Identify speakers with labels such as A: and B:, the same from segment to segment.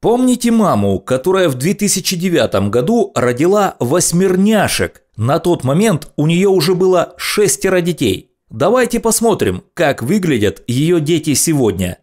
A: Помните маму, которая в 2009 году родила восьмерняшек? На тот момент у нее уже было шестеро детей. Давайте посмотрим, как выглядят ее дети сегодня.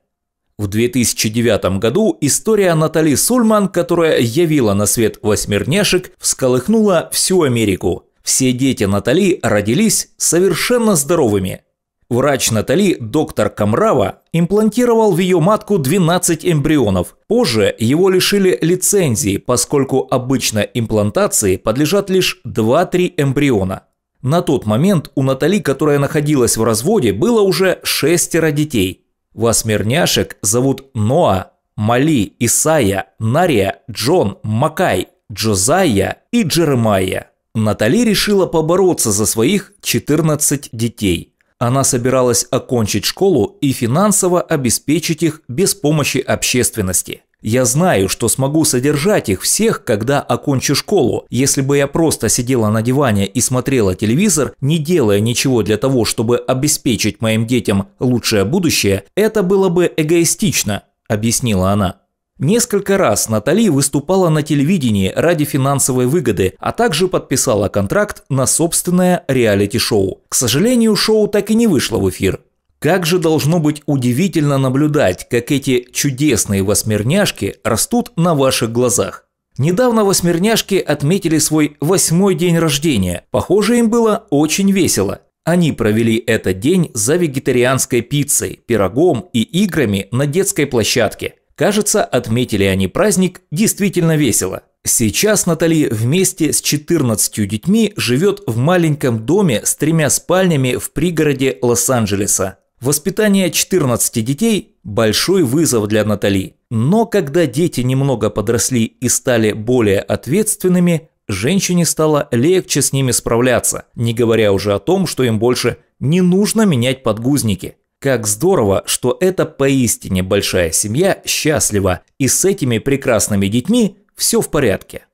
A: В 2009 году история Натали Сульман, которая явила на свет восьмерняшек, всколыхнула всю Америку. Все дети Натали родились совершенно здоровыми. Врач Натали, доктор Камрава, имплантировал в ее матку 12 эмбрионов. Позже его лишили лицензии, поскольку обычно имплантации подлежат лишь 2-3 эмбриона. На тот момент у Натали, которая находилась в разводе, было уже шестеро детей. Восьмерняшек зовут Ноа, Мали, Исая, Нария, Джон, Макай, Джозайя и Джеремайя. Натали решила побороться за своих 14 детей – она собиралась окончить школу и финансово обеспечить их без помощи общественности. Я знаю, что смогу содержать их всех, когда окончу школу. Если бы я просто сидела на диване и смотрела телевизор, не делая ничего для того, чтобы обеспечить моим детям лучшее будущее, это было бы эгоистично, объяснила она. Несколько раз Натали выступала на телевидении ради финансовой выгоды, а также подписала контракт на собственное реалити-шоу. К сожалению, шоу так и не вышло в эфир. Как же должно быть удивительно наблюдать, как эти чудесные восьмерняшки растут на ваших глазах. Недавно восьмерняшки отметили свой восьмой день рождения. Похоже, им было очень весело. Они провели этот день за вегетарианской пиццей, пирогом и играми на детской площадке. Кажется, отметили они праздник действительно весело. Сейчас Натали вместе с 14 детьми живет в маленьком доме с тремя спальнями в пригороде Лос-Анджелеса. Воспитание 14 детей – большой вызов для Натали. Но когда дети немного подросли и стали более ответственными, женщине стало легче с ними справляться, не говоря уже о том, что им больше не нужно менять подгузники. Как здорово, что эта поистине большая семья счастлива, и с этими прекрасными детьми все в порядке.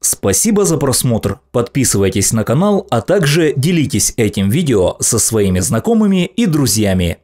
A: Спасибо за просмотр, подписывайтесь на канал, а также делитесь этим видео со своими знакомыми и друзьями.